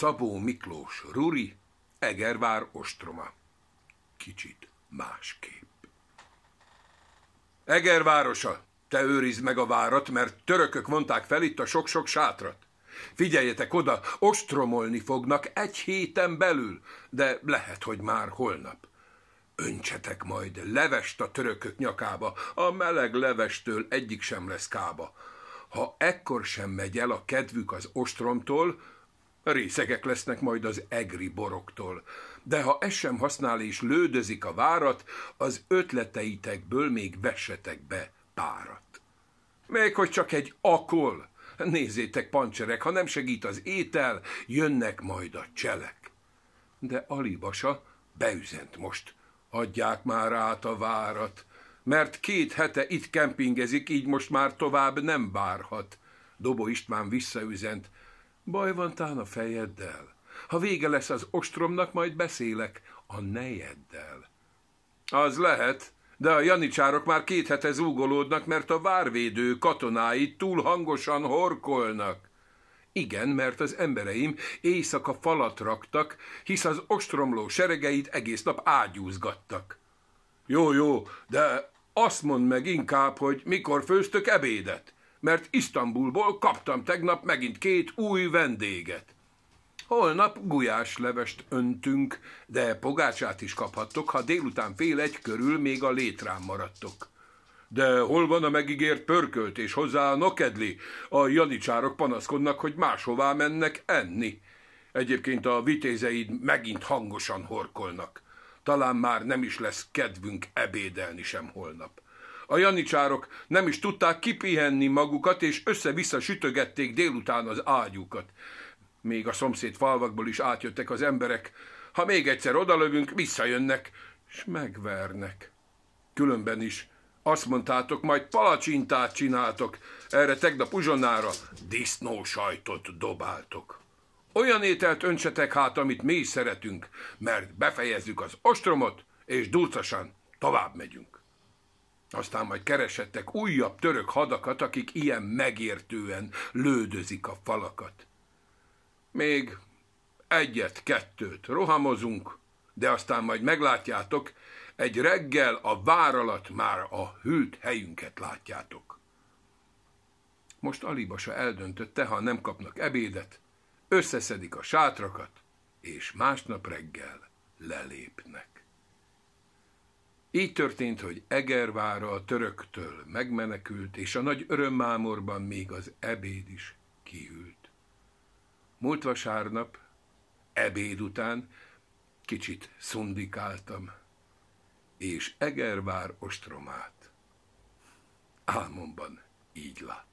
Szabó Miklós Ruri, Egervár ostroma. Kicsit másképp. Egervárosa, te őrizd meg a várat, mert törökök vonták fel itt a sok-sok sátrat. Figyeljetek oda, ostromolni fognak egy héten belül, de lehet, hogy már holnap. Öntsetek majd levest a törökök nyakába, a meleg levestől egyik sem lesz kába. Ha ekkor sem megy el a kedvük az ostromtól, Részegek lesznek majd az egri boroktól. De ha ez sem használ és lődözik a várat, az ötleteitekből még vessetek be párat. Még hogy csak egy akol. Nézzétek, pancserek, ha nem segít az étel, jönnek majd a cselek. De Alibasa beüzent most. Adják már át a várat, mert két hete itt kempingezik, így most már tovább nem várhat. Dobó István visszaüzent, Baj van tán a fejeddel. Ha vége lesz az ostromnak, majd beszélek a nejeddel. Az lehet, de a janicsárok már két hete zúgolódnak, mert a várvédő katonái túl hangosan horkolnak. Igen, mert az embereim éjszaka falat raktak, hisz az ostromló seregeit egész nap ágyúzgattak. Jó, jó, de azt mondd meg inkább, hogy mikor főztök ebédet mert Isztambulból kaptam tegnap megint két új vendéget. Holnap gulyáslevest öntünk, de pogácsát is kaphattok, ha délután fél egy körül még a létrán maradtok. De hol van a megígért pörkölt és hozzá a nokedli? A janicsárok panaszkodnak, hogy máshová mennek enni. Egyébként a vitézeid megint hangosan horkolnak. Talán már nem is lesz kedvünk ebédelni sem holnap. A janicsárok nem is tudták kipihenni magukat, és össze-vissza sütögették délután az ágyukat. Még a szomszéd falvakból is átjöttek az emberek. Ha még egyszer odalövünk, visszajönnek, és megvernek. Különben is azt mondtátok, majd palacsintát csináltok, erre tegnap uzsonára disznó sajtot dobáltok. Olyan ételt öntsetek hát, amit mi is szeretünk, mert befejezzük az ostromot, és durcasan tovább megyünk. Aztán majd keresettek újabb török hadakat, akik ilyen megértően lődözik a falakat. Még egyet-kettőt rohamozunk, de aztán majd meglátjátok, egy reggel a vár alatt már a hűt helyünket látjátok. Most Alibasa eldöntötte, ha nem kapnak ebédet, összeszedik a sátrakat, és másnap reggel lelépnek. Így történt, hogy Egervára a töröktől megmenekült, és a nagy örömmámorban még az ebéd is kiült. Múlt vasárnap, ebéd után kicsit szundikáltam, és Egervár ostromát álmomban így lát.